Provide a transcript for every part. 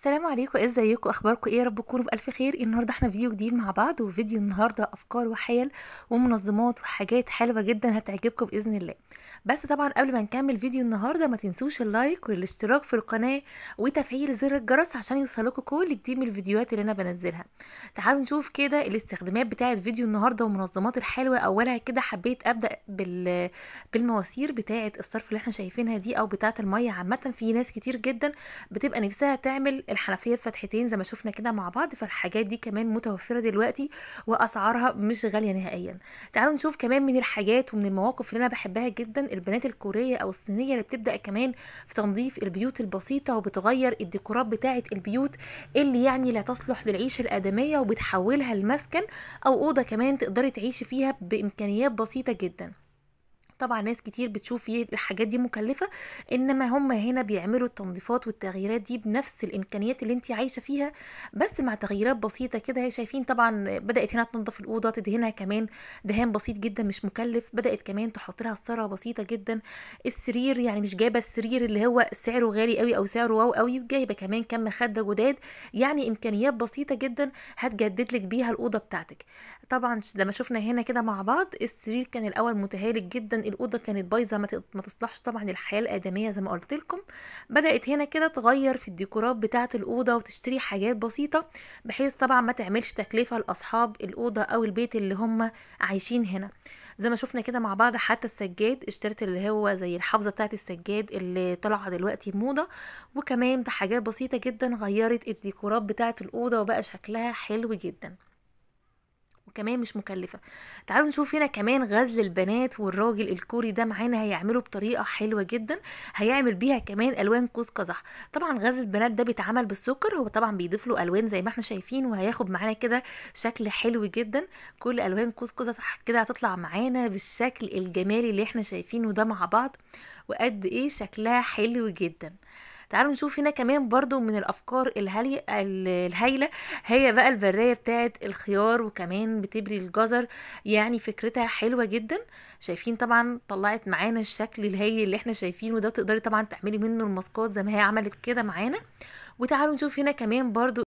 السلام عليكم ازيكم إيه اخباركم ايه يا رب تكونوا بالف خير النهارده احنا فيديو جديد مع بعض وفيديو النهارده افكار وحيل ومنظمات وحاجات حلوه جدا هتعجبكم باذن الله بس طبعا قبل ما نكمل فيديو النهارده ما تنسوش اللايك والاشتراك في القناه وتفعيل زر الجرس عشان يوصلكم كل جديد من الفيديوهات اللي انا بنزلها تعالوا نشوف كده الاستخدامات بتاعه فيديو النهارده ومنظمات الحلوه اولها كده حبيت ابدا بال بالمواسير بتاعه الصرف اللي احنا شايفينها دي او بتاعه الميه عامه في ناس كتير جدا بتبقى نفسها تعمل الحنفيه بفتحتين زي ما شفنا كده مع بعض فالحاجات دي كمان متوفره دلوقتي واسعارها مش غاليه نهائيا تعالوا نشوف كمان من الحاجات ومن المواقف اللي انا بحبها جدا البنات الكوريه او الصينيه اللي بتبدا كمان في تنظيف البيوت البسيطه وبتغير الديكورات بتاعه البيوت اللي يعني لا تصلح للعيشه الادميه وبتحولها لمسكن او اوضه كمان تقدري تعيشي فيها بامكانيات بسيطه جدا طبعا ناس كتير بتشوف إيه الحاجات دي مكلفه انما هم هنا بيعملوا التنظيفات والتغييرات دي بنفس الامكانيات اللي انت عايشه فيها بس مع تغييرات بسيطه كده شايفين طبعا بدات هنا تنظف الاوضه تدهنها كمان دهان بسيط جدا مش مكلف بدات كمان تحط لها ستاره بسيطه جدا السرير يعني مش جايبه السرير اللي هو سعره غالي قوي او سعره واو قوي جايبه كمان كم مخده جداد يعني امكانيات بسيطه جدا هتجدد لك بيها الاوضه بتاعتك طبعا لما شفنا هنا كده مع بعض السرير كان الاول متهالك جدا الاوضه كانت بايظه ما تصلحش طبعا للحياه الادميه زي ما قلت لكم بدات هنا كده تغير في الديكورات بتاعه الاوضه وتشتري حاجات بسيطه بحيث طبعا ما تعملش تكلفه لاصحاب الاوضه او البيت اللي هم عايشين هنا زي ما شفنا كده مع بعض حتى السجاد اشتريت اللي هو زي الحافظه بتاعه السجاد اللي طالعه دلوقتي موضه وكمان بحاجات بسيطه جدا غيرت الديكورات بتاعه الاوضه وبقى شكلها حلو جدا وكمان مش مكلفه تعالوا نشوف هنا كمان غزل البنات والراجل الكوري ده معانا هيعمله بطريقه حلوه جدا هيعمل بيها كمان الوان قوس قزح طبعا غزل البنات ده بيتعمل بالسكر هو طبعا بيضيف له الوان زي ما احنا شايفين وهياخد معانا كده شكل حلو جدا كل الوان قوس قزح كده هتطلع معانا بالشكل الجمالي اللي احنا شايفينه ده مع بعض وقد ايه شكلها حلو جدا تعالوا نشوف هنا كمان برضو من الافكار الهايله هي بقى البرايه بتاعه الخيار وكمان بتبري الجزر يعني فكرتها حلوه جدا شايفين طبعا طلعت معانا الشكل الهايل اللي احنا شايفينه ده تقدري طبعا تعملي منه الماسكات زي ما هي عملت كده معانا وتعالوا نشوف هنا كمان برضو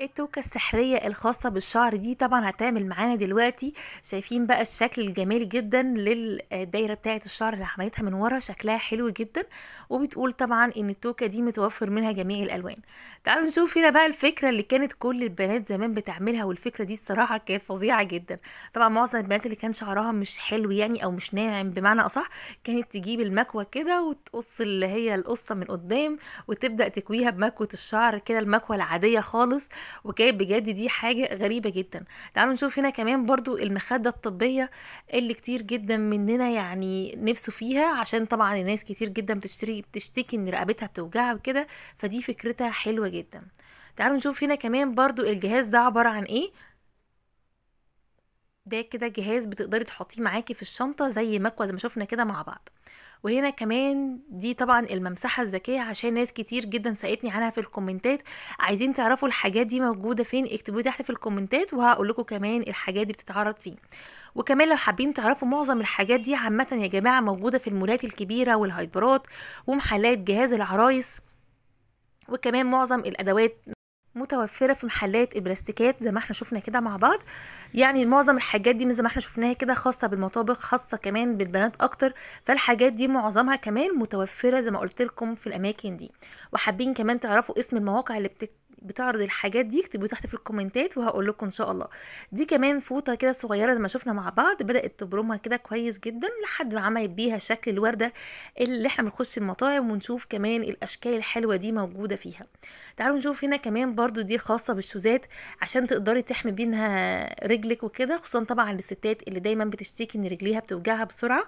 ايه التوكة السحرية الخاصة بالشعر دي طبعا هتعمل معانا دلوقتي شايفين بقى الشكل الجميل جدا للدايرة بتاعة الشعر اللي عملتها من ورا شكلها حلو جدا وبتقول طبعا ان التوكة دي متوفر منها جميع الالوان تعالوا نشوف هنا بقى الفكرة اللي كانت كل البنات زمان بتعملها والفكرة دي الصراحة كانت فظيعة جدا طبعا معظم البنات اللي كان شعرها مش حلو يعني او مش ناعم بمعنى اصح كانت تجيب المكوة كده وتقص اللي هي القصة من قدام وتبدأ تكويها بمكوة الشعر كده المكوة العادية خالص وكانت بجد دي حاجه غريبه جدا تعالوا نشوف هنا كمان برضو المخده الطبيه اللي كتير جدا مننا يعني نفسه فيها عشان طبعا الناس كتير جدا بتشتري بتشتكي ان رقبتها بتوجعها وكده فدي فكرتها حلوه جدا تعالوا نشوف هنا كمان برضو الجهاز ده عباره عن ايه ده كده جهاز بتقدري تحطيه معاكي في الشنطة زي مكوة زي ما شفنا كده مع بعض وهنا كمان دي طبعا الممسحة الذكية عشان ناس كتير جدا سألتني عنها في الكومنتات عايزين تعرفوا الحاجات دي موجودة فين اكتبوا تحت في الكومنتات وهقول لكم كمان الحاجات دي بتتعرض فين وكمان لو حابين تعرفوا معظم الحاجات دي عامة يا جماعة موجودة في المولات الكبيرة والهايبرات ومحلات جهاز العرايس وكمان معظم الأدوات متوفره في محلات البلاستيكات زي ما احنا شفنا كده مع بعض يعني معظم الحاجات دي زي ما احنا شفناها كده خاصه بالمطابخ خاصه كمان بالبنات اكتر فالحاجات دي معظمها كمان متوفره زي ما قلت لكم في الاماكن دي وحابين كمان تعرفوا اسم المواقع اللي بتك بتعرض الحاجات دي اكتبوا تحت في الكومنتات وهقول لكم ان شاء الله دي كمان فوطه كده صغيره زي ما شفنا مع بعض بدات تبرمها كده كويس جدا لحد ما عملت بيها شكل الورده اللي احنا بنخش المطاعم ونشوف كمان الاشكال الحلوه دي موجوده فيها تعالوا نشوف هنا كمان برضو دي خاصه بالشوزات عشان تقدري تحمي بينها رجلك وكده خصوصا طبعا للستات اللي دايما بتشتكي ان رجليها بتوجعها بسرعه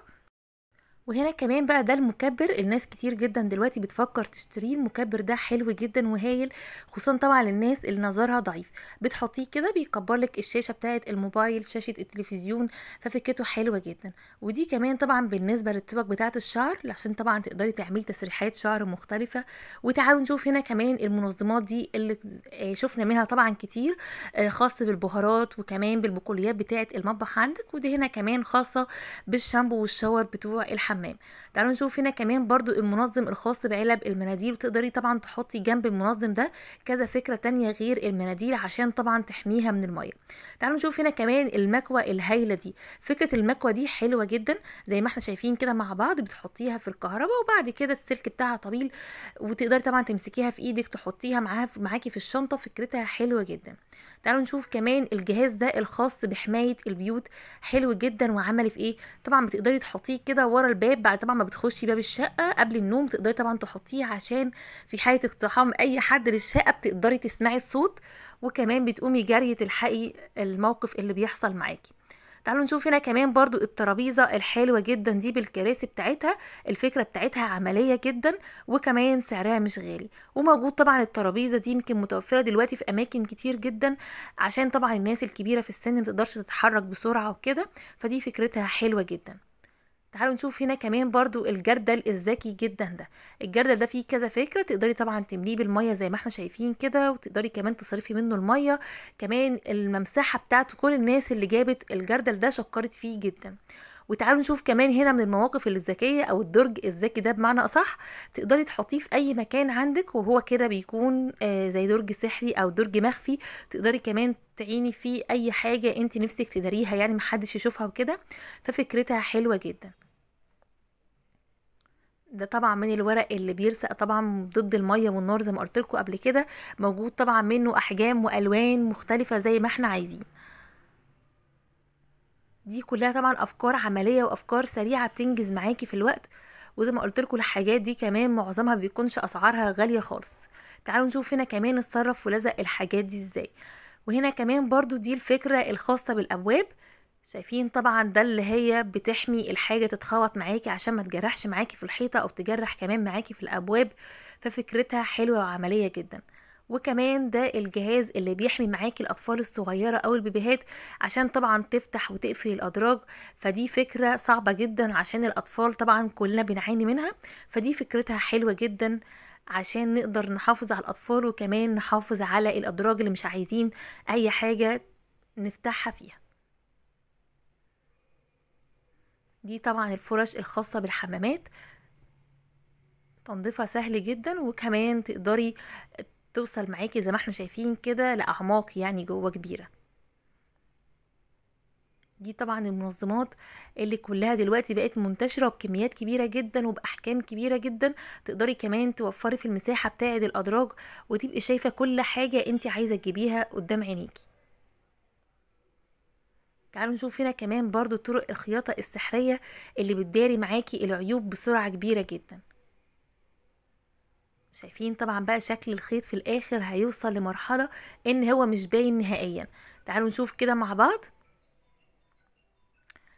وهنا كمان بقى ده المكبر الناس كتير جدا دلوقتي بتفكر تشتريه المكبر ده حلو جدا وهايل خصوصا طبعا للناس اللي نظرها ضعيف بتحطيه كده بيكبر لك الشاشه بتاعه الموبايل شاشه التلفزيون ففكرته حلوه جدا ودي كمان طبعا بالنسبه للطبق بتاعه الشعر عشان طبعا تقدري تعملي تسريحات شعر مختلفه وتعالوا نشوف هنا كمان المنظمات دي اللي آه، شفنا منها طبعا كتير آه، خاصه بالبهارات وكمان بالبقوليات بتاعه المطبخ عندك ودي هنا كمان خاصه بالشامبو والشاور بتوع الحمام الحمام تعالوا نشوف هنا كمان برضو المنظم الخاص بعلب المناديل وتقدري طبعا تحطي جنب المنظم ده كذا فكرة تانية غير المناديل عشان طبعا تحميها من المية تعالوا نشوف هنا كمان المكوة الهايلة دي فكرة المكوة دي حلوة جدا زي ما احنا شايفين كده مع بعض بتحطيها في الكهرباء وبعد كده السلك بتاعها طويل وتقدري طبعا تمسكيها في ايدك تحطيها معاها معاكي في الشنطة فكرتها حلوة جدا تعالوا نشوف كمان الجهاز ده الخاص بحماية البيوت حلو جدا وعملي في ايه طبعا بتقدري تحطيه كده ورا الباب الباب بعد طبعا ما بتخشي باب الشقه قبل النوم تقدري طبعا تحطيه عشان في حاله اقتحام اي حد للشقه بتقدري تسمعي الصوت وكمان بتقومي جري تلحقي الموقف اللي بيحصل معاكي تعالوا نشوف هنا كمان برضو الترابيزه الحلوه جدا دي بالكراسي بتاعتها الفكره بتاعتها عمليه جدا وكمان سعرها مش غالي وموجود طبعا الترابيزه دي يمكن متوفره دلوقتي في اماكن كتير جدا عشان طبعا الناس الكبيره في السن متقدرش تتحرك بسرعه وكده فدي فكرتها حلوه جدا تعالوا نشوف هنا كمان برضو الجردل الذكي جدا ده الجردل ده فيه كذا فكره تقدري طبعا تمليه بالميه زي ما احنا شايفين كده وتقدري كمان تصرفي منه الميه كمان الممسحه بتاعته كل الناس اللي جابت الجردل ده شكرت فيه جدا وتعالوا نشوف كمان هنا من المواقف الذكيه او الدرج الذكي ده بمعنى اصح تقدري تحطيه في اي مكان عندك وهو كده بيكون آه، زي درج سحري او درج مخفي تقدري كمان تعيني فيه اي حاجه انت نفسك تداريها يعني محدش يشوفها وكده ففكرتها حلوه جدا ده طبعا من الورق اللي بيرسق طبعا ضد الميه والنار زي ما قلت لكم قبل كده موجود طبعا منه احجام والوان مختلفه زي ما احنا عايزين دي كلها طبعا افكار عمليه وافكار سريعه بتنجز معاكي في الوقت وزي ما قلت لكم الحاجات دي كمان معظمها بيكونش اسعارها غاليه خالص تعالوا نشوف هنا كمان اتصرف ولزق الحاجات دي ازاي وهنا كمان برضو دي الفكره الخاصه بالابواب شايفين طبعا ده اللي هي بتحمي الحاجة تتخبط معاكي عشان ما تجرحش معاكي في الحيطة أو تجرح كمان معاكي في الأبواب ففكرتها حلوة وعملية جدا وكمان ده الجهاز اللي بيحمي معاكي الاطفال الصغيره او البيبيهات عشان طبعا تفتح وتقفل الادراج فدي فكره صعبه جدا عشان الاطفال طبعا كلنا بنعاني منها فدي فكرتها حلوه جدا عشان نقدر نحافظ على الاطفال وكمان نحافظ على الادراج اللي مش عايزين اي حاجه نفتحها فيها دي طبعا الفرش الخاصة بالحمامات تنظيفها سهل جدا وكمان تقدري توصل معاكي زي ما احنا شايفين كده لأعماق يعني جوه كبيرة دي طبعا المنظمات اللي كلها دلوقتي بقت منتشرة بكميات كبيرة جدا وبأحكام كبيرة جدا تقدري كمان توفري في المساحة بتاعة الأدراج وتبقي شايفة كل حاجة انت عايزة تجيبيها قدام عينيكي تعالوا نشوف هنا كمان برضو طرق الخياطة السحرية اللي بتداري معاكي العيوب بسرعة كبيرة جدا شايفين طبعا بقى شكل الخيط في الاخر هيوصل لمرحلة ان هو مش باين نهائيا تعالوا نشوف كده مع بعض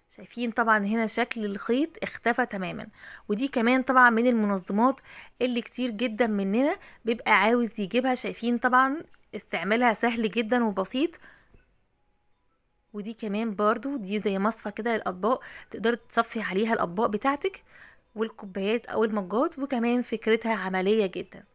شايفين طبعا هنا شكل الخيط اختفى تماما ودي كمان طبعا من المنظمات اللي كتير جدا مننا بيبقى عاوز يجيبها شايفين طبعا استعمالها سهل جدا وبسيط ودي كمان برضو دي زي مصفى كده للاطباق تقدر تصفي عليها الاطباق بتاعتك والكوبايات او المجات وكمان فكرتها عمليه جدا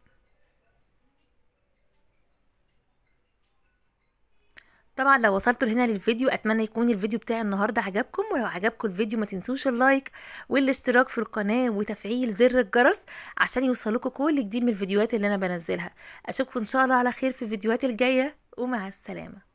طبعا لو وصلتوا لهنا للفيديو اتمنى يكون الفيديو بتاع النهارده عجبكم ولو عجبكم الفيديو ما تنسوش اللايك والاشتراك في القناه وتفعيل زر الجرس عشان يوصلكوا كل جديد من الفيديوهات اللي انا بنزلها اشوفكم ان شاء الله على خير في الفيديوهات الجايه ومع السلامه